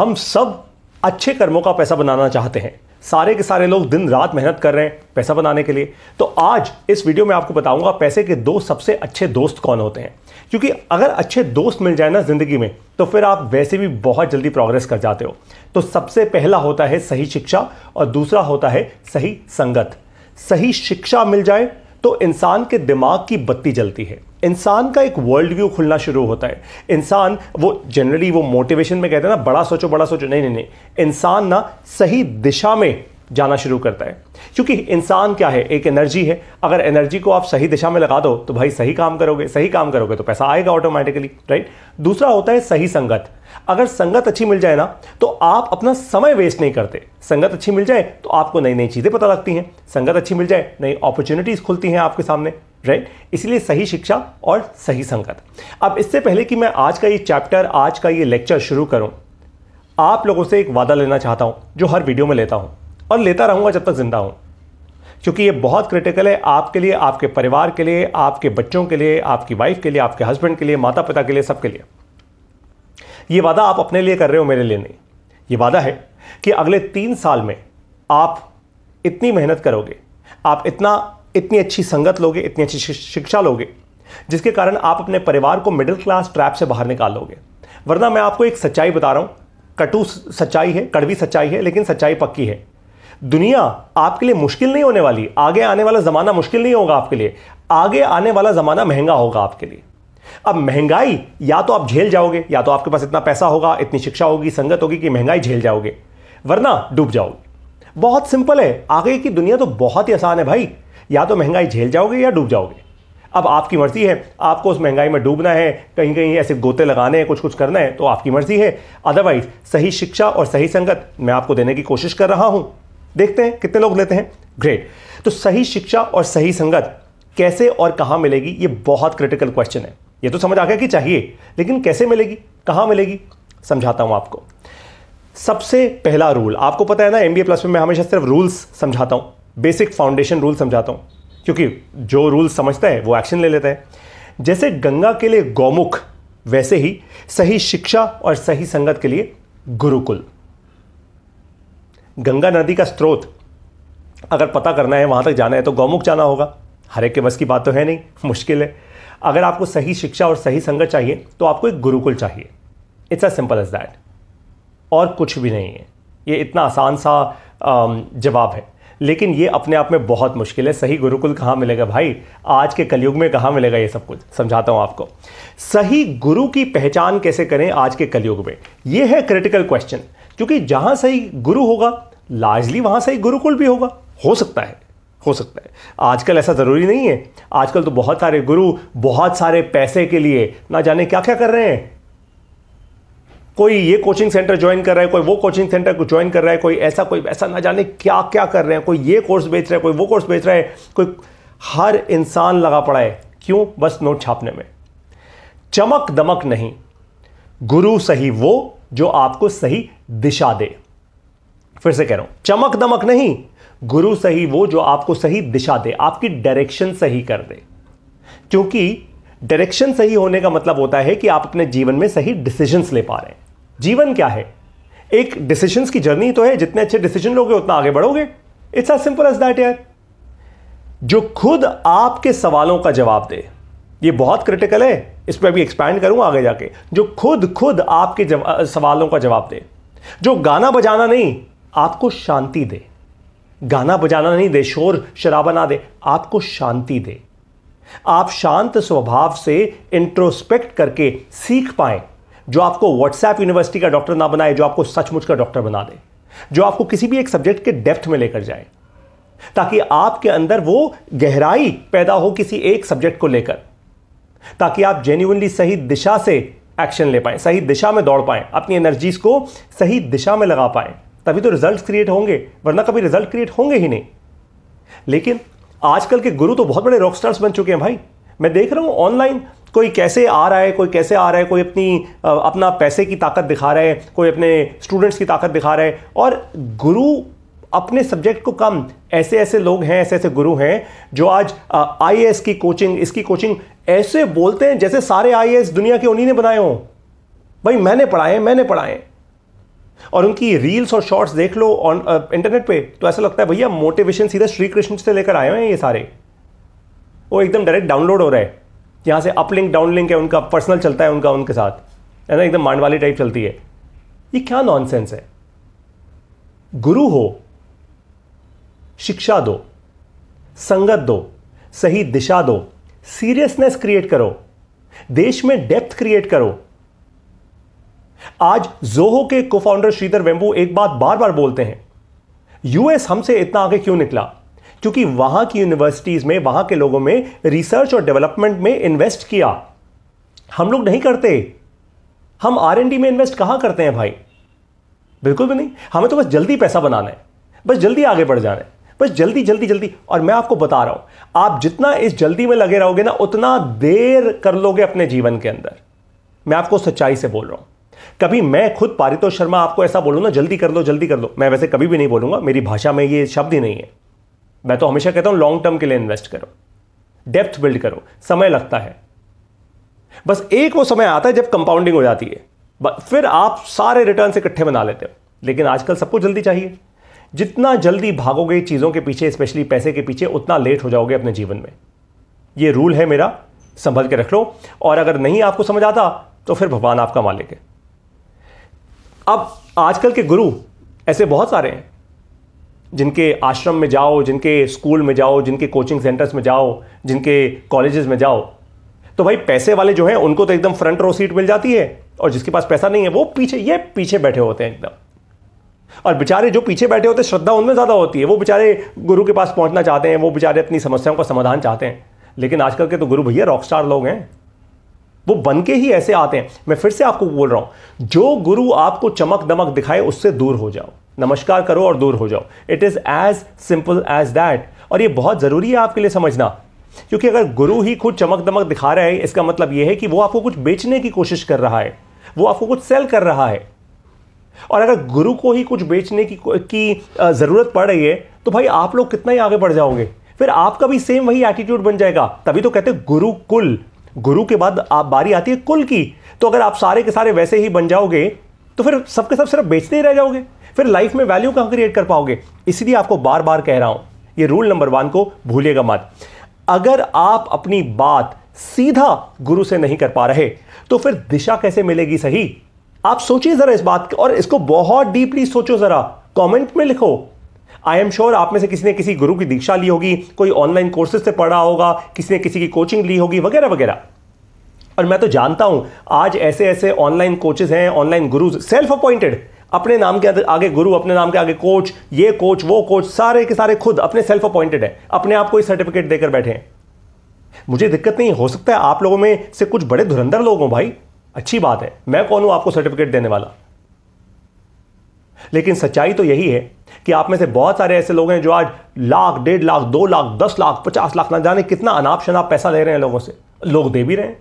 हम सब अच्छे कर्मों का पैसा बनाना चाहते हैं सारे के सारे लोग दिन रात मेहनत कर रहे हैं पैसा बनाने के लिए तो आज इस वीडियो में आपको बताऊंगा पैसे के दो सबसे अच्छे दोस्त कौन होते हैं क्योंकि अगर अच्छे दोस्त मिल जाए ना ज़िंदगी में तो फिर आप वैसे भी बहुत जल्दी प्रोग्रेस कर जाते हो तो सबसे पहला होता है सही शिक्षा और दूसरा होता है सही संगत सही शिक्षा मिल जाए तो इंसान के दिमाग की बत्ती जलती है इंसान का एक वर्ल्ड व्यू खुलना शुरू होता है इंसान वो जनरली वो मोटिवेशन में कहते हैं ना बड़ा सोचो बड़ा सोचो नहीं नहीं नहीं इंसान ना सही दिशा में जाना शुरू करता है क्योंकि इंसान क्या है एक एनर्जी है अगर एनर्जी को आप सही दिशा में लगा दो तो भाई सही काम करोगे सही काम करोगे तो पैसा आएगा ऑटोमेटिकली राइट दूसरा होता है सही संगत अगर संगत अच्छी मिल जाए ना तो आप अपना समय वेस्ट नहीं करते संगत अच्छी मिल जाए तो आपको नई नई चीज़ें पता लगती हैं संगत अच्छी मिल जाए नई अपॉर्चुनिटीज़ खुलती हैं आपके सामने राइट इसलिए सही शिक्षा और सही संगत अब इससे पहले कि मैं आज का ये चैप्टर आज का ये लेक्चर शुरू करूं आप लोगों से एक वादा लेना चाहता हूं जो हर वीडियो में लेता हूं और लेता रहूँगा जब तक ज़िंदा हूँ क्योंकि ये बहुत क्रिटिकल है आपके लिए आपके परिवार के लिए आपके बच्चों के लिए आपकी वाइफ के लिए आपके हस्बैंड के लिए माता पिता के लिए सबके लिए ये वादा आप अपने लिए कर रहे हो मेरे लिए नहीं ये वादा है कि अगले तीन साल में आप इतनी मेहनत करोगे आप इतना इतनी अच्छी संगत लोगे इतनी अच्छी शिक्षा लोगे जिसके कारण आप अपने परिवार को मिडिल क्लास ट्रैप से बाहर निकाल लोगे वरना मैं आपको एक सच्चाई बता रहा हूँ कटु सच्चाई है कड़वी सच्चाई है लेकिन सच्चाई पक्की है दुनिया आपके लिए मुश्किल नहीं होने वाली आगे आने वाला ज़माना मुश्किल नहीं होगा आपके लिए आगे आने वाला ज़माना महंगा होगा आपके लिए अब महंगाई या तो आप झेल जाओगे या तो आपके पास इतना पैसा होगा इतनी शिक्षा होगी संगत होगी कि महंगाई झेल जाओगे वरना डूब जाओगे बहुत सिंपल है आगे की दुनिया तो बहुत ही आसान है भाई या तो महंगाई झेल जाओगे या डूब जाओगे अब आपकी मर्जी है आपको उस महंगाई में डूबना है कहीं कहीं ऐसे गोते लगाने हैं कुछ कुछ करना है तो आपकी मर्जी है अदरवाइज सही शिक्षा और सही संगत मैं आपको देने की कोशिश कर रहा हूं देखते हैं कितने लोग लेते हैं ग्रेट तो सही शिक्षा और सही संगत कैसे और कहां मिलेगी ये बहुत क्रिटिकल क्वेश्चन है ये तो समझ आ गया कि चाहिए लेकिन कैसे मिलेगी कहां मिलेगी समझाता हूं आपको सबसे पहला रूल आपको पता है ना एमबीए प्लस में मैं हमेशा सिर्फ रूल्स समझाता हूं बेसिक फाउंडेशन रूल समझाता हूं क्योंकि जो रूल समझता है वो एक्शन ले लेता है जैसे गंगा के लिए गौमुख वैसे ही सही शिक्षा और सही संगत के लिए गुरुकुल गंगा नदी का स्रोत अगर पता करना है वहाँ तक जाना है तो गौमुख जाना होगा हर एक के बस की बात तो है नहीं मुश्किल है अगर आपको सही शिक्षा और सही संगत चाहिए तो आपको एक गुरुकुल चाहिए it's a simple as that और कुछ भी नहीं है ये इतना आसान सा जवाब है लेकिन ये अपने आप में बहुत मुश्किल है सही गुरुकुल कहाँ मिलेगा भाई आज के कलयुग में कहाँ मिलेगा ये सब कुछ समझाता हूँ आपको सही गुरु की पहचान कैसे करें आज के कलयुग में ये है क्रिटिकल क्वेश्चन क्योंकि जहां सही गुरु होगा लार्जली वहां सही गुरुकुल भी होगा हो सकता है हो सकता है आजकल ऐसा ज़रूरी नहीं है आजकल तो बहुत सारे गुरु बहुत सारे पैसे के लिए ना जाने क्या क्या कर रहे हैं कोई ये कोचिंग सेंटर ज्वाइन कर रहा है कोई वो कोचिंग सेंटर को ज्वाइन कर रहा है कोई ऐसा कोई ऐसा ना जाने क्या क्या कर रहे हैं कोई ये कोर्स बेच रहा है कोई वो कोर्स बेच रहा है कोई हर इंसान लगा पड़ा है क्यों बस नोट छापने में चमक दमक नहीं गुरु सही वो जो आपको सही दिशा दे फिर से कह रहा हूं चमक दमक नहीं गुरु सही वो जो आपको सही दिशा दे आपकी डायरेक्शन सही कर दे क्योंकि डायरेक्शन सही होने का मतलब होता है कि आप अपने जीवन में सही डिसीजंस ले पा रहे हैं जीवन क्या है एक डिसीजंस की जर्नी तो है जितने अच्छे डिसीजन लोगे उतना आगे बढ़ोगे it's as simple as that यार जो खुद आपके सवालों का जवाब दे ये बहुत क्रिटिकल है इस पर भी एक्सपैंड करूँ आगे जाके जो खुद खुद आपके जवा, सवालों का जवाब दे जो गाना बजाना नहीं आपको शांति दे गाना बजाना नहीं दे शोर शराबा ना दे आपको शांति दे आप शांत स्वभाव से इंट्रोस्पेक्ट करके सीख पाए जो आपको व्हाट्सएप यूनिवर्सिटी का डॉक्टर ना बनाए जो आपको सचमुच का डॉक्टर बना दे जो आपको किसी भी एक सब्जेक्ट के डेप्थ में लेकर जाए ताकि आपके अंदर वो गहराई पैदा हो किसी एक सब्जेक्ट को लेकर ताकि आप जेन्यूनली सही दिशा से एक्शन ले पाएं सही दिशा में दौड़ पाएं अपनी एनर्जीज को सही दिशा में लगा पाएं तभी तो रिजल्ट क्रिएट होंगे वरना कभी रिजल्ट क्रिएट होंगे ही नहीं लेकिन आजकल के गुरु तो बहुत बड़े रॉकस्टार्स बन चुके हैं भाई मैं देख रहा हूं ऑनलाइन कोई कैसे आ रहा है कोई कैसे आ रहा है कोई अपनी अपना पैसे की ताकत दिखा रहा है कोई अपने स्टूडेंट्स की ताकत दिखा रहा है और गुरु अपने सब्जेक्ट को कम ऐसे ऐसे लोग हैं ऐसे ऐसे गुरु हैं जो आज आई की कोचिंग इसकी कोचिंग ऐसे बोलते हैं जैसे सारे आई दुनिया के उन्हीं ने बनाए हों भाई मैंने पढ़ाए मैंने पढ़ाए और उनकी रील्स और शॉर्ट्स देख लो ऑन इंटरनेट पे तो ऐसा लगता है भैया मोटिवेशन सीधा श्री कृष्ण से लेकर आए हैं ये सारे वो एकदम डायरेक्ट डाउनलोड हो रहा है यहां से अपलिंक डाउनलिंक है उनका पर्सनल चलता है उनका उनके साथ है ना एकदम मांडवाली टाइप चलती है ये क्या नॉनसेंस है गुरु हो शिक्षा दो संगत दो सही दिशा दो सीरियसनेस क्रिएट करो देश में डेप्थ क्रिएट करो आज जोहो के को फाउंडर श्रीधर वेम्बू एक बात बार बार बोलते हैं यूएस हमसे इतना आगे क्यों निकला क्योंकि वहां की यूनिवर्सिटीज में वहां के लोगों में रिसर्च और डेवलपमेंट में इन्वेस्ट किया हम लोग नहीं करते हम आर में इन्वेस्ट कहां करते हैं भाई बिल्कुल भी नहीं हमें तो बस जल्दी पैसा बनाना है बस जल्दी आगे बढ़ जाना है बस जल्दी जल्दी जल्दी और मैं आपको बता रहा हूं आप जितना इस जल्दी में लगे रहोगे ना उतना देर कर लोगे अपने जीवन के अंदर मैं आपको सच्चाई से बोल रहा हूं कभी मैं खुद पारितोष शर्मा आपको ऐसा बोलूँ ना जल्दी कर लो जल्दी कर लो मैं वैसे कभी भी नहीं बोलूंगा मेरी भाषा में ये शब्द ही नहीं है मैं तो हमेशा कहता हूँ लॉन्ग टर्म के लिए इन्वेस्ट करो डेप्थ बिल्ड करो समय लगता है बस एक वो समय आता है जब कंपाउंडिंग हो जाती है फिर आप सारे रिटर्न इकट्ठे बना लेते हो लेकिन आजकल सबको जल्दी चाहिए जितना जल्दी भागोगे चीज़ों के पीछे स्पेशली पैसे के पीछे उतना लेट हो जाओगे अपने जीवन में ये रूल है मेरा संभल के रख लो और अगर नहीं आपको समझ आता तो फिर भगवान आपका मालिक है अब आजकल के गुरु ऐसे बहुत सारे हैं जिनके आश्रम में जाओ जिनके स्कूल में जाओ जिनके कोचिंग सेंटर्स में जाओ जिनके कॉलेजेस में जाओ तो भाई पैसे वाले जो हैं उनको तो एकदम फ्रंट रो सीट मिल जाती है और जिसके पास पैसा नहीं है वो पीछे ये पीछे बैठे होते हैं एकदम और बेचारे जो पीछे बैठे होते श्रद्धा उनमें ज़्यादा होती है वो बेचारे गुरु के पास पहुंचना चाहते हैं वो बेचारे अपनी समस्याओं का समाधान चाहते हैं लेकिन आजकल के तो गुरु भैया रॉकस्टार लोग हैं वो बन के ही ऐसे आते हैं मैं फिर से आपको बोल रहा हूं जो गुरु आपको चमक दमक दिखाए उससे दूर हो जाओ नमस्कार करो और दूर हो जाओ it is as simple as that और ये बहुत ज़रूरी है आपके लिए समझना क्योंकि अगर गुरु ही खुद चमक दमक दिखा रहा है इसका मतलब यह है कि वो आपको कुछ बेचने की कोशिश कर रहा है वो आपको कुछ सेल कर रहा है और अगर गुरु को ही कुछ बेचने की की ज़रूरत पड़ रही है तो भाई आप लोग कितना ही आगे बढ़ जाओगे फिर आपका भी सेम वही एटीट्यूड बन जाएगा तभी तो कहते गुरु कुल गुरु के बाद आप बारी आती है कुल की तो अगर आप सारे के सारे वैसे ही बन जाओगे तो फिर सबके सब सिर्फ बेचते ही रह जाओगे फिर लाइफ में वैल्यू कहां क्रिएट कर पाओगे इसलिए आपको बार बार कह रहा हूं ये रूल नंबर वन को भूलिएगा मत अगर आप अपनी बात सीधा गुरु से नहीं कर पा रहे तो फिर दिशा कैसे मिलेगी सही आप सोचिए जरा इस बात और इसको बहुत डीपली सोचो जरा कमेंट में लिखो आई एम श्योर आप में से किसी ने किसी गुरु की दीक्षा ली होगी कोई ऑनलाइन कोर्सेज से पढ़ा होगा किसी ने किसी की कोचिंग ली होगी वगैरह वगैरह और मैं तो जानता हूं आज ऐसे ऐसे ऑनलाइन कोचेज हैं ऑनलाइन गुरुज सेल्फ अपॉइंटेड अपने नाम के आगे गुरु अपने नाम के आगे कोच ये कोच वो कोच सारे के सारे खुद अपने सेल्फ अपॉइंटेड है अपने आप को ही सर्टिफिकेट देकर बैठे हैं मुझे दिक्कत नहीं हो सकता है आप लोगों में से कुछ बड़े धुरंधर लोग हों भाई अच्छी बात है मैं कौन हूं आपको सर्टिफिकेट देने वाला लेकिन सच्चाई तो यही है कि आप में से बहुत सारे ऐसे लोग हैं जो आज लाख डेढ़ लाख दो लाख दस लाख पचास लाख ना जाने कितना अनाप शनाप पैसा ले रहे हैं लोगों से लोग दे भी रहे हैं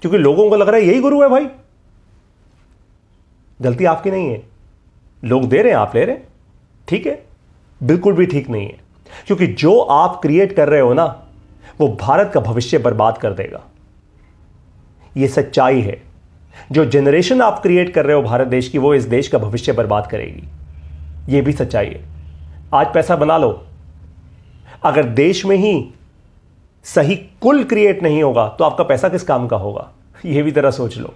क्योंकि लोगों को लग रहा है यही गुरु है भाई गलती आपकी नहीं है लोग दे रहे हैं आप ले रहे हैं ठीक है बिल्कुल भी ठीक नहीं है क्योंकि जो आप क्रिएट कर रहे हो ना वो भारत का भविष्य बर्बाद कर देगा ये सच्चाई है जो जनरेशन आप क्रिएट कर रहे हो भारत देश की वो इस देश का भविष्य बर्बाद करेगी ये भी सच्चाई है आज पैसा बना लो अगर देश में ही सही कुल क्रिएट नहीं होगा तो आपका पैसा किस काम का होगा यह भी तरह सोच लो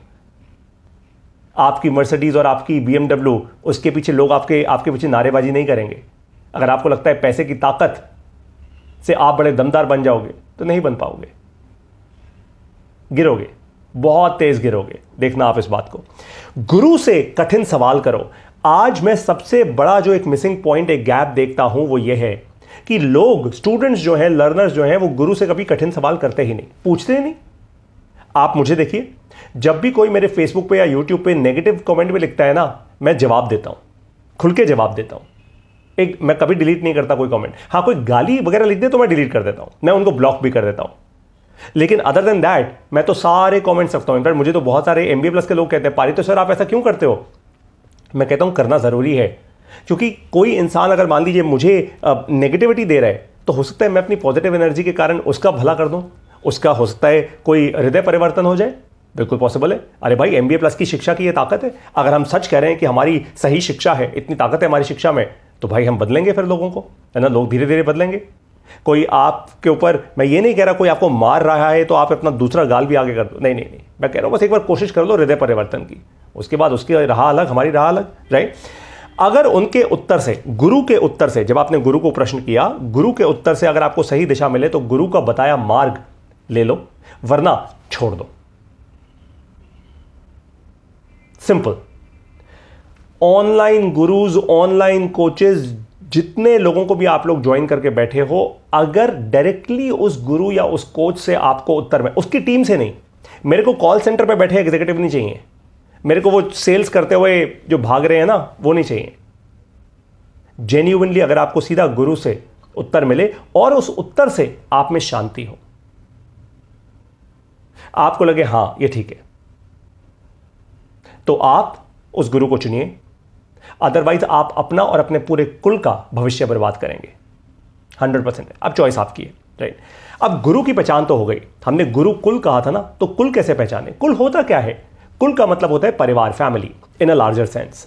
आपकी मर्सिडीज और आपकी बीएमडब्ल्यू उसके पीछे लोग आपके आपके पीछे नारेबाजी नहीं करेंगे अगर आपको लगता है पैसे की ताकत से आप बड़े दमदार बन जाओगे तो नहीं बन पाओगे गिरोगे बहुत तेज गिरोगे देखना आप इस बात को गुरु से कठिन सवाल करो आज मैं सबसे बड़ा जो एक मिसिंग पॉइंट एक गैप देखता हूं वो ये है कि लोग स्टूडेंट्स जो हैं लर्नर्स जो हैं वो गुरु से कभी कठिन सवाल करते ही नहीं पूछते ही नहीं आप मुझे देखिए जब भी कोई मेरे फेसबुक पे या यूट्यूब पे नेगेटिव कमेंट में लिखता है ना मैं जवाब देता हूं खुल के जवाब देता हूं एक मैं कभी डिलीट नहीं करता कोई कमेंट हाँ कोई गाली वगैरह लिख दे तो मैं डिलीट कर देता हूँ मैं उनको ब्लॉक भी कर देता हूं लेकिन अदर देन दैट मैं तो सारे कॉमेंट सकता हूं इनफैक्ट मुझे तो बहुत सारे एम प्लस के लोग कहते हैं पारी तो सर आप ऐसा क्यों करते हो मैं कहता हूं करना ज़रूरी है क्योंकि कोई इंसान अगर मान लीजिए मुझे नेगेटिविटी दे रहा है तो हो सकता है मैं अपनी पॉजिटिव एनर्जी के कारण उसका भला कर दूं उसका हो सकता है कोई हृदय परिवर्तन हो जाए बिल्कुल पॉसिबल है अरे भाई एम प्लस की शिक्षा की ये ताकत है अगर हम सच कह रहे हैं कि हमारी सही शिक्षा है इतनी ताकत है हमारी शिक्षा में तो भाई हम बदलेंगे फिर लोगों को है ना लोग धीरे धीरे बदलेंगे कोई आपके ऊपर मैं ये नहीं कह रहा कोई आपको मार रहा है तो आप अपना दूसरा गाल भी आगे कर दो नहीं नहीं नहीं मैं कह रहा हूँ बस एक बार कोशिश कर लो हृदय परिवर्तन की उसके बाद उसकी रहा अलग हमारी रहा अलग राइट अगर उनके उत्तर से गुरु के उत्तर से जब आपने गुरु को प्रश्न किया गुरु के उत्तर से अगर आपको सही दिशा मिले तो गुरु का बताया मार्ग ले लो वरना छोड़ दो simple online gurus online coaches जितने लोगों को भी आप लोग ज्वाइन करके बैठे हो अगर डायरेक्टली उस गुरु या उस कोच से आपको उत्तर में उसकी टीम से नहीं मेरे को कॉल सेंटर पर बैठे एग्जीक्यूटिव नहीं चाहिए मेरे को वो सेल्स करते हुए जो भाग रहे हैं ना वो नहीं चाहिए जेन्यूनली अगर आपको सीधा गुरु से उत्तर मिले और उस उत्तर से आप में शांति हो आपको लगे हां ये ठीक है तो आप उस गुरु को चुनिए अदरवाइज आप अपना और अपने पूरे कुल का भविष्य बर्बाद करेंगे हंड्रेड परसेंट अब चॉइस आपकी है राइट अब गुरु की पहचान तो हो गई हमने गुरु कुल कहा था ना तो कुल कैसे पहचाने कुल होता क्या है कुल का मतलब होता है परिवार family in a larger sense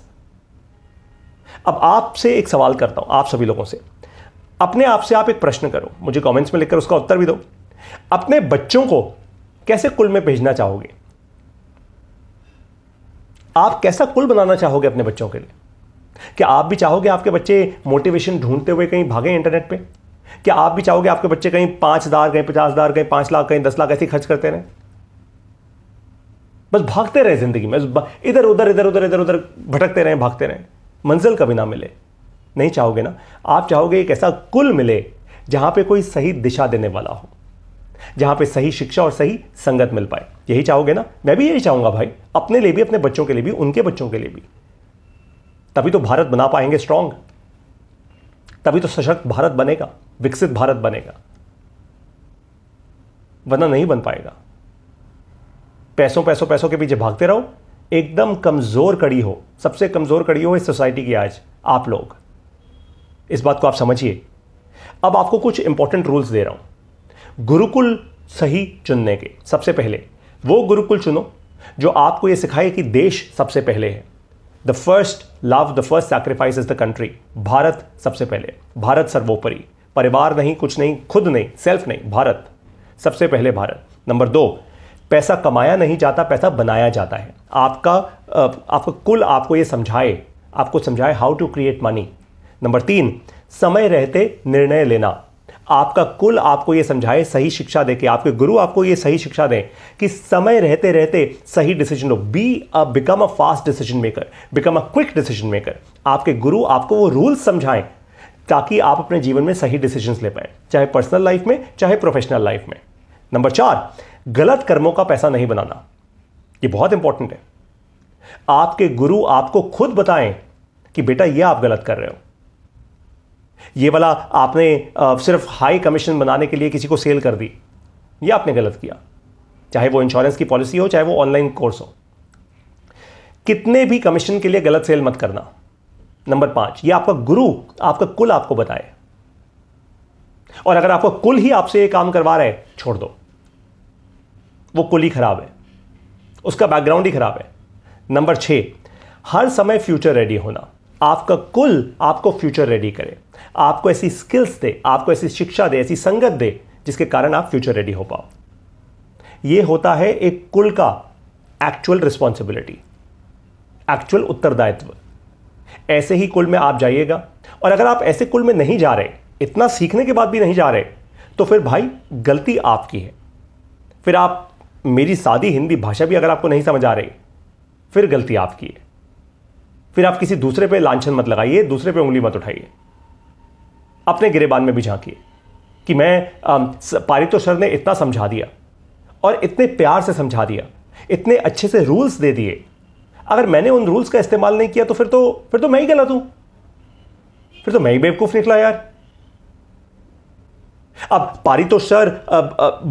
अब आपसे एक सवाल करता हूं आप सभी लोगों से अपने आप से आप एक प्रश्न करो मुझे कमेंट्स में लिखकर उसका उत्तर भी दो अपने बच्चों को कैसे कुल में भेजना चाहोगे आप कैसा कुल बनाना चाहोगे अपने बच्चों के लिए क्या आप भी चाहोगे आपके बच्चे मोटिवेशन ढूंढते हुए कहीं भागें इंटरनेट पे क्या आप भी चाहोगे आपके बच्चे कहीं पांच हज़ार कहीं पचास हज़ार कहीं पांच लाख कहीं दस लाख ऐसे खर्च करते रहे बस भागते रहे ज़िंदगी में इधर उधर इधर उधर इधर उधर भटकते रहे भागते रहे मंजिल कभी ना मिले नहीं चाहोगे ना आप चाहोगे एक ऐसा कुल मिले जहां पे कोई सही दिशा देने वाला हो जहां पे सही शिक्षा और सही संगत मिल पाए यही चाहोगे ना मैं भी यही चाहूंगा भाई अपने लिए भी अपने बच्चों के लिए भी उनके बच्चों के लिए भी तभी तो भारत बना पाएंगे स्ट्रांग तभी तो सशक्त भारत बनेगा विकसित भारत बनेगा वरना नहीं बन पाएगा पैसों पैसों पैसों के पीछे भागते रहो एकदम कमजोर कड़ी हो सबसे कमजोर कड़ी हो इस सोसाइटी की आज आप लोग इस बात को आप समझिए अब आपको कुछ इंपॉर्टेंट रूल्स दे रहा हूं गुरुकुल सही चुनने के सबसे पहले वो गुरुकुल चुनो जो आपको यह सिखाए कि देश सबसे पहले है the first love the first sacrifice is the country Bharat सबसे पहले भारत सर्वोपरि परिवार नहीं कुछ नहीं खुद नहीं सेल्फ नहीं भारत सबसे पहले भारत नंबर दो पैसा कमाया नहीं जाता पैसा बनाया जाता है आपका आपका कुल आपको ये समझाए आपको समझाए how to create money number तीन समय रहते निर्णय लेना आपका कुल आपको ये समझाए सही शिक्षा दे के आपके गुरु आपको ये सही शिक्षा दें कि समय रहते रहते सही डिसीजन लो be a become a fast decision maker become a quick decision maker आपके गुरु आपको वो रूल्स समझाएं ताकि आप अपने जीवन में सही डिसीजन ले पाए चाहे पर्सनल लाइफ में चाहे प्रोफेशनल लाइफ में नंबर चार गलत कर्मों का पैसा नहीं बनाना ये बहुत इंपॉर्टेंट है आपके गुरु आपको खुद बताएं कि बेटा ये आप गलत कर रहे हो ये वाला आपने सिर्फ हाई कमीशन बनाने के लिए किसी को सेल कर दी ये आपने गलत किया चाहे वो इंश्योरेंस की पॉलिसी हो चाहे वो ऑनलाइन कोर्स हो कितने भी कमीशन के लिए गलत सेल मत करना नंबर पांच ये आपका गुरु आपका कुल आपको बताए और अगर आपका कुल ही आपसे ये काम करवा रहा है छोड़ दो वो कुल ही खराब है उसका बैकग्राउंड ही खराब है नंबर छह हर समय फ्यूचर रेडी होना आपका कुल आपको फ्यूचर रेडी करे आपको ऐसी स्किल्स दे आपको ऐसी शिक्षा दे ऐसी संगत दे जिसके कारण आप फ्यूचर रेडी हो पाओ यह होता है एक कुल का एक्चुअल रिस्पॉन्सिबिलिटी एक्चुअल उत्तरदायित्व ऐसे ही कुल में आप जाइएगा और अगर आप ऐसे कुल में नहीं जा रहे इतना सीखने के बाद भी नहीं जा रहे तो फिर भाई गलती आपकी है फिर आप मेरी सादी हिंदी भाषा भी अगर आपको नहीं समझ आ रही फिर गलती आपकी है फिर आप किसी दूसरे पे लांछन मत लगाइए दूसरे पे उंगली मत उठाइए अपने गिरेबान में भी झांकी कि मैं पारितो सर ने इतना समझा दिया और इतने प्यार से समझा दिया इतने अच्छे से रूल्स दे दिए अगर मैंने उन रूल्स का इस्तेमाल नहीं किया तो फिर तो फिर तो मैं ही गलत हूं फिर तो मैं ही बेवकूफ निकला यार अब पारितोष सर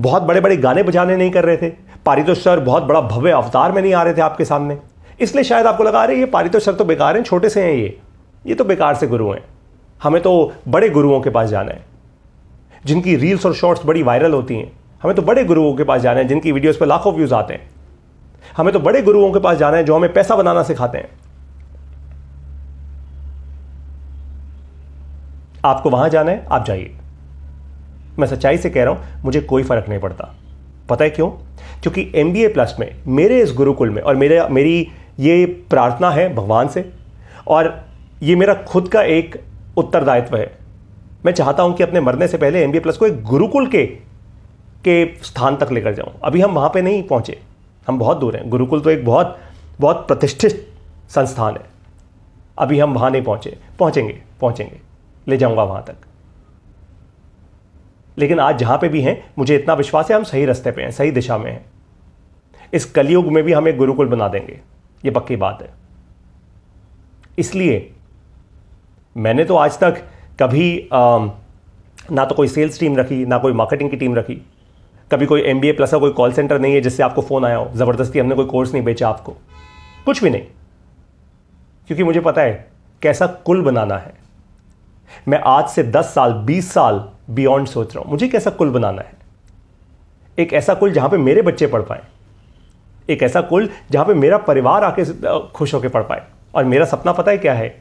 बहुत बड़े बड़े गाने बजाने नहीं कर रहे थे पारितोष सर बहुत बड़ा भव्य अवतार में नहीं आ रहे थे आपके सामने इसलिए शायद आपको लगा रहे ये सर तो, तो बेकार हैं छोटे से हैं ये ये तो बेकार से गुरु हैं हमें तो बड़े गुरुओं के पास जाना है जिनकी रील्स और शॉर्ट्स बड़ी वायरल होती हैं हमें तो बड़े गुरुओं के पास जाना है जिनकी वीडियोज पर लाखों व्यूज आते हैं हमें तो बड़े गुरुओं के पास जाना है जो हमें पैसा बनाना सिखाते हैं आपको वहां जाना है आप जाइए मैं सच्चाई से कह रहा हूं मुझे कोई फर्क नहीं पड़ता पता है क्यों क्योंकि एमबीए प्लस में मेरे इस गुरुकुल में और मेरे मेरी ये प्रार्थना है भगवान से और ये मेरा खुद का एक उत्तरदायित्व है मैं चाहता हूं कि अपने मरने से पहले एम बी प्लस को एक गुरुकुल के के स्थान तक लेकर जाऊं अभी हम वहां पे नहीं पहुंचे हम बहुत दूर हैं गुरुकुल तो एक बहुत बहुत प्रतिष्ठित संस्थान है अभी हम वहां नहीं पहुंचे पहुंचेंगे पहुंचेंगे ले जाऊंगा वहां तक लेकिन आज जहां पे भी हैं मुझे इतना विश्वास है हम सही रास्ते पे हैं सही दिशा में हैं इस कलयुग में भी हमें गुरुकुल बना देंगे ये पक्की बात है इसलिए मैंने तो आज तक कभी आ, ना तो कोई सेल्स टीम रखी ना कोई मार्केटिंग की टीम रखी कभी कोई एम बी ए प्लस का कोई कॉल सेंटर नहीं है जिससे आपको फ़ोन आया हो ज़बरदस्ती हमने कोई कोर्स नहीं बेचा आपको कुछ भी नहीं क्योंकि मुझे पता है कैसा कुल बनाना है मैं आज से 10 साल 20 साल बियॉन्ड सोच रहा हूं मुझे कैसा कुल बनाना है एक ऐसा कुल जहां पे मेरे बच्चे पढ़ पाए एक ऐसा कुल जहाँ पे मेरा परिवार आके खुश होकर पढ़ पाए और मेरा सपना पता है क्या है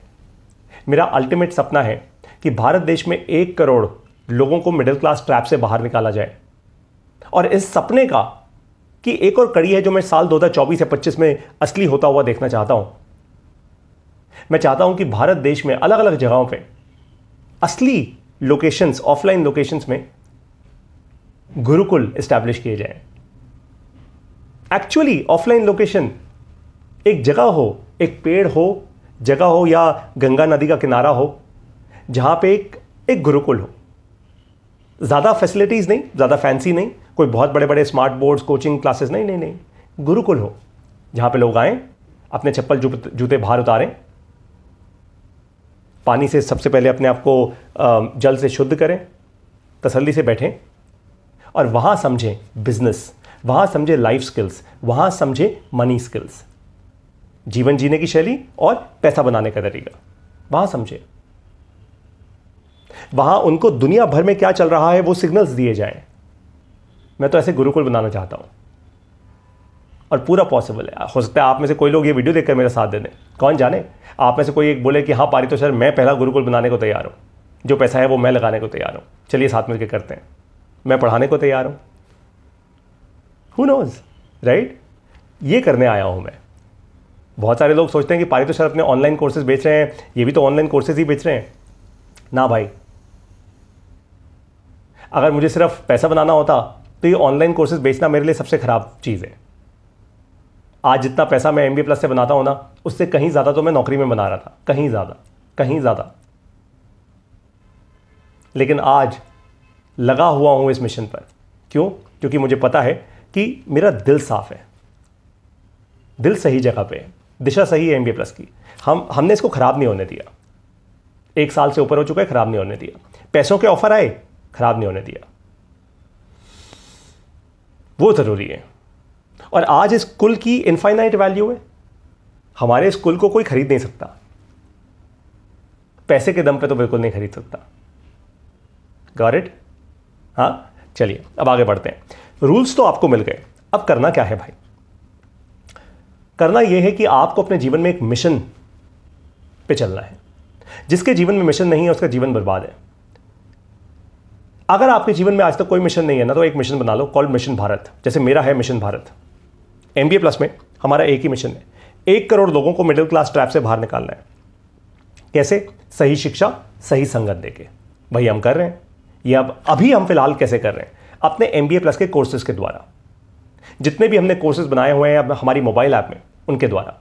मेरा अल्टीमेट सपना है कि भारत देश में एक करोड़ लोगों को मिडिल क्लास ट्रैप से बाहर निकाला जाए और इस सपने का कि एक और कड़ी है जो मैं साल दो चौबीस या पच्चीस में असली होता हुआ देखना चाहता हूं मैं चाहता हूं कि भारत देश में अलग अलग जगहों पे असली लोकेशंस ऑफलाइन लोकेशंस में गुरुकुल इस्टेब्लिश किए जाएं एक्चुअली ऑफलाइन लोकेशन एक जगह हो एक पेड़ हो जगह हो या गंगा नदी का किनारा हो जहाँ पे एक एक गुरुकुल हो ज़्यादा फैसिलिटीज़ नहीं ज़्यादा फैंसी नहीं कोई बहुत बड़े बड़े स्मार्ट बोर्ड्स कोचिंग क्लासेस नहीं नहीं नहीं गुरुकुल हो जहाँ पे लोग आएँ अपने चप्पल जूते बाहर उतारें पानी से सबसे पहले अपने आप को जल से शुद्ध करें तसल्ली से बैठें और वहाँ समझें बिजनेस वहां समझे लाइफ स्किल्स वहां समझे मनी स्किल्स जीवन जीने की शैली और पैसा बनाने का तरीका वहां समझे वहां उनको दुनिया भर में क्या चल रहा है वो सिग्नल्स दिए जाएं मैं तो ऐसे गुरुकुल बनाना चाहता हूं और पूरा पॉसिबल है हो सकता है आप में से कोई लोग ये वीडियो देखकर मेरा साथ दे दें कौन जाने आप में से कोई एक बोले कि हाँ पारी तो सर मैं पहला गुरुकुल बनाने को तैयार हूं जो पैसा है वो मैं लगाने को तैयार हूं चलिए साथ मिलकर करते हैं मैं पढ़ाने को तैयार हूं हु नोज राइट ये करने आया हूँ मैं बहुत सारे लोग सोचते हैं कि पारी तो सर अपने ऑनलाइन कोर्सेज बेच रहे हैं ये भी तो ऑनलाइन कोर्सेज ही बेच रहे हैं ना भाई अगर मुझे सिर्फ पैसा बनाना होता तो ये ऑनलाइन कोर्सेज बेचना मेरे लिए सबसे ख़राब चीज़ है आज जितना पैसा मैं एम प्लस से बनाता हूं ना उससे कहीं ज़्यादा तो मैं नौकरी में बना रहा था कहीं ज़्यादा कहीं ज़्यादा लेकिन आज लगा हुआ हूं इस मिशन पर क्यों क्योंकि मुझे पता है कि मेरा दिल साफ है दिल सही जगह पे है दिशा सही है एम प्लस की हम हमने इसको ख़राब नहीं होने दिया एक साल से ऊपर हो चुका है ख़राब नहीं होने दिया पैसों के ऑफर आए ख़राब नहीं होने दिया वो ज़रूरी है और आज इस कुल की इनफाइनाइट वैल्यू है हमारे इस कुल को कोई खरीद नहीं सकता पैसे के दम पे तो बिल्कुल नहीं खरीद सकता गॉट इट हाँ चलिए अब आगे बढ़ते हैं रूल्स तो आपको मिल गए अब करना क्या है भाई करना यह है कि आपको अपने जीवन में एक मिशन पे चलना है जिसके जीवन में मिशन नहीं है उसका जीवन बर्बाद है अगर आपके जीवन में आज तक कोई मिशन नहीं है ना तो एक मिशन बना लो कॉल्ड मिशन भारत जैसे मेरा है मिशन भारत एम प्लस में हमारा एक ही मिशन है एक करोड़ लोगों को मिडिल क्लास ट्रैप से बाहर निकालना है कैसे सही शिक्षा सही संगत देके भाई हम कर रहे हैं ये अब अभी हम फिलहाल कैसे कर रहे हैं अपने एम बी ए प्लस के कोर्सेज के द्वारा जितने भी हमने कोर्सेज बनाए हुए हैं हमारी मोबाइल ऐप में उनके द्वारा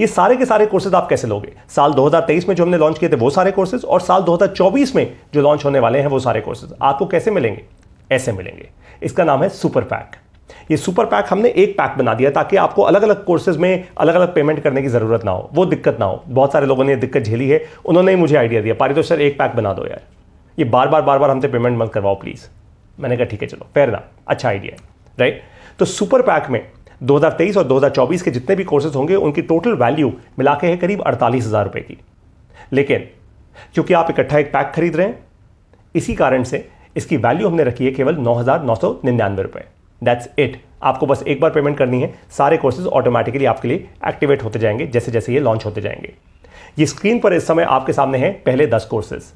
ये सारे के सारे कोर्सेज आप कैसे लोगे साल 2023 में जो हमने लॉन्च किए थे वो सारे कोर्सेज और साल 2024 में जो लॉन्च होने वाले हैं वो सारे कोर्सेज आपको कैसे मिलेंगे ऐसे मिलेंगे इसका नाम है सुपर पैक ये सुपर पैक हमने एक पैक बना दिया ताकि आपको अलग अलग कोर्सेज में अलग अलग पेमेंट करने की ज़रूरत ना हो वो दिक्कत ना हो बहुत सारे लोगों ने दिक्कत झेली है उन्होंने ही मुझे आइडिया दिया पारितोष सर एक पैक बना दो यार ये बार बार बार बार हमसे पेमेंट मत करवाओ प्लीज़ मैंने कहा ठीक है चलो फेयर ना अच्छा आइडिया है राइट तो सुपर पैक में 2023 और 2024 के जितने भी कोर्सेज होंगे उनकी टोटल वैल्यू मिला के है करीब अड़तालीस हज़ार रुपये की लेकिन क्योंकि आप इकट्ठा एक पैक खरीद रहे हैं इसी कारण से इसकी वैल्यू हमने रखी है केवल नौ हज़ार नौ सौ निन्यानवे रुपए दैट्स इट आपको बस एक बार पेमेंट करनी है सारे कोर्सेज ऑटोमेटिकली आपके लिए एक्टिवेट होते जाएंगे जैसे जैसे ये लॉन्च होते जाएंगे ये स्क्रीन पर इस समय आपके सामने हैं पहले दस कोर्सेज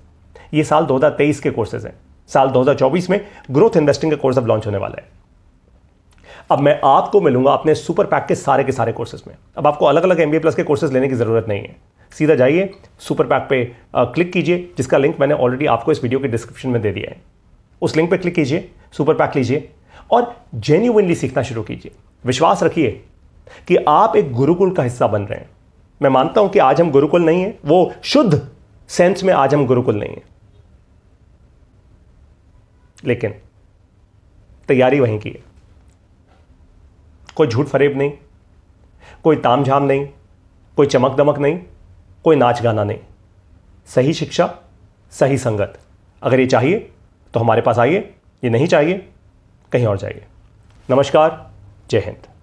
ये साल 2023 के कोर्सेज हैं साल 2024 में ग्रोथ इन्वेस्टिंग का कोर्स अब लॉन्च होने वाला है अब मैं आपको मिलूंगा अपने सुपर पैक के सारे के सारे कोर्सेज में अब आपको अलग अलग एम प्लस के कोर्सेज लेने की ज़रूरत नहीं है सीधा जाइए सुपर पैक पे क्लिक कीजिए जिसका लिंक मैंने ऑलरेडी आपको इस वीडियो के डिस्क्रिप्शन में दे दिया है उस लिंक पे क्लिक कीजिए सुपर पैक लीजिए और जेन्यूनली सीखना शुरू कीजिए विश्वास रखिए कि आप एक गुरुकुल का हिस्सा बन रहे हैं मैं मानता हूं कि आज हम गुरुकुल नहीं है वो शुद्ध सेंस में आज हम गुरुकुल नहीं है लेकिन तैयारी वहीं की है कोई झूठ फरेब नहीं कोई ताम झाम नहीं कोई चमक दमक नहीं कोई नाच गाना नहीं सही शिक्षा सही संगत अगर ये चाहिए तो हमारे पास आइए ये नहीं चाहिए कहीं और जाइए नमस्कार जय हिंद